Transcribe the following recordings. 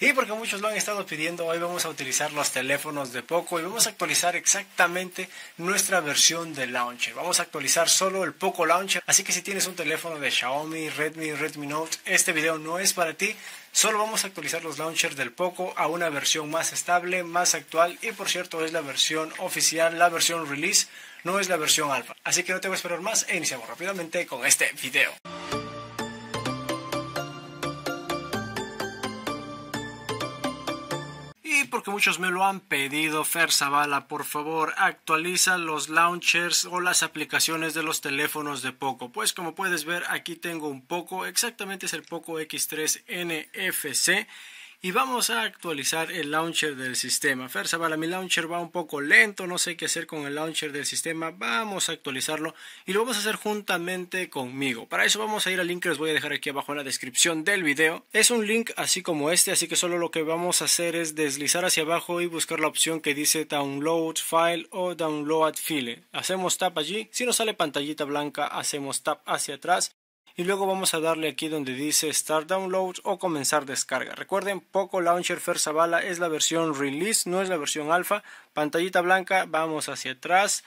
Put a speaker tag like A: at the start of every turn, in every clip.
A: Y porque muchos lo han estado pidiendo. Hoy vamos a utilizar los teléfonos de Poco y vamos a actualizar exactamente nuestra versión de Launcher. Vamos a actualizar solo el Poco Launcher. Así que si tienes un teléfono de Xiaomi, Redmi, Redmi Note, este video no es para ti. Solo vamos a actualizar los launchers del Poco a una versión más estable, más actual y por cierto es la versión oficial, la versión release, no es la versión alfa. Así que no te voy a esperar más e iniciamos rápidamente con este video. porque muchos me lo han pedido, Fer Zavala, por favor, actualiza los launchers o las aplicaciones de los teléfonos de Poco. Pues como puedes ver, aquí tengo un Poco, exactamente es el Poco X3 NFC y vamos a actualizar el launcher del sistema. Fersa, mi launcher va un poco lento, no sé qué hacer con el launcher del sistema, vamos a actualizarlo y lo vamos a hacer juntamente conmigo. Para eso vamos a ir al link que les voy a dejar aquí abajo en la descripción del video. Es un link así como este, así que solo lo que vamos a hacer es deslizar hacia abajo y buscar la opción que dice download file o download file. Hacemos tap allí, si nos sale pantallita blanca hacemos tap hacia atrás y luego vamos a darle aquí donde dice Start Downloads o comenzar descarga. Recuerden, Poco Launcher First Zabala es la versión release, no es la versión alfa. Pantallita blanca, vamos hacia atrás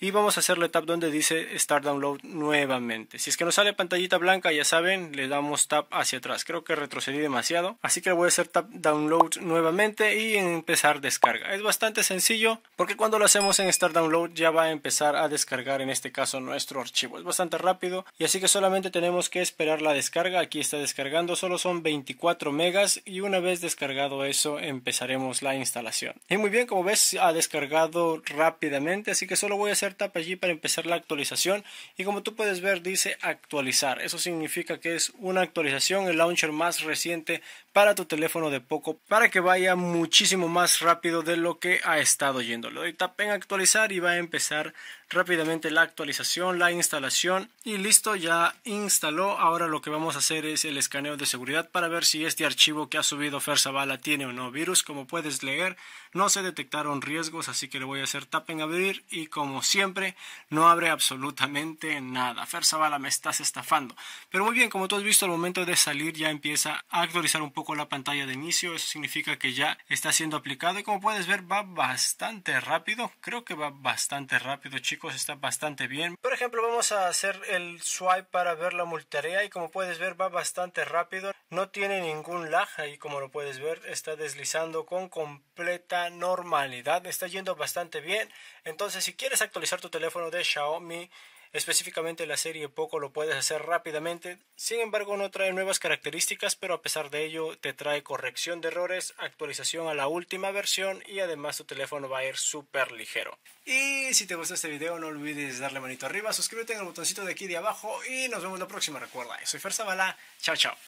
A: y vamos a hacerle tap donde dice Start Download nuevamente. Si es que nos sale pantallita blanca, ya saben, le damos tap hacia atrás. Creo que retrocedí demasiado, así que voy a hacer tap Download nuevamente y empezar descarga. Es bastante sencillo porque cuando lo hacemos en Start Download ya va a empezar a descargar en este caso nuestro archivo. Es bastante rápido y así que solamente tenemos que esperar la descarga. Aquí está descargando, solo son 24 megas y una vez descargado eso empezaremos la instalación. Y muy bien, como ves ha descargado rápidamente, así que solo voy a hacer tapa tap allí para empezar la actualización y como tú puedes ver dice actualizar. Eso significa que es una actualización, el launcher más reciente para tu teléfono de poco para que vaya muchísimo más rápido de lo que ha estado yendo. Le doy tap en actualizar y va a empezar rápidamente la actualización, la instalación y listo, ya instaló. Ahora lo que vamos a hacer es el escaneo de seguridad para ver si este archivo que ha subido bala tiene o no virus. Como puedes leer, no se detectaron riesgos, así que le voy a hacer tap en abrir y como siempre no abre absolutamente nada. Fer bala me estás estafando. Pero muy bien, como tú has visto, al momento de salir ya empieza a actualizar un poco la pantalla de inicio. Eso significa que ya está siendo aplicado y como puedes ver va bastante rápido. Creo que va bastante rápido, chicos. Está bastante bien. Por ejemplo, vamos a hacer el swipe para ver la multarea y como puedes ver va bastante rápido. No tiene ningún lag y como lo puedes ver, está deslizando con completa normalidad. Está yendo bastante bien. Entonces, si quieres actualizar tu teléfono de Xiaomi, específicamente la serie Poco, lo puedes hacer rápidamente. Sin embargo, no trae nuevas características, pero a pesar de ello te trae corrección de errores, actualización a la última versión y además tu teléfono va a ir súper ligero. Y si te gustó este video, no olvides darle manito arriba, suscríbete en el botoncito de aquí de abajo y nos vemos la próxima. Recuerda, soy Fer chao chao.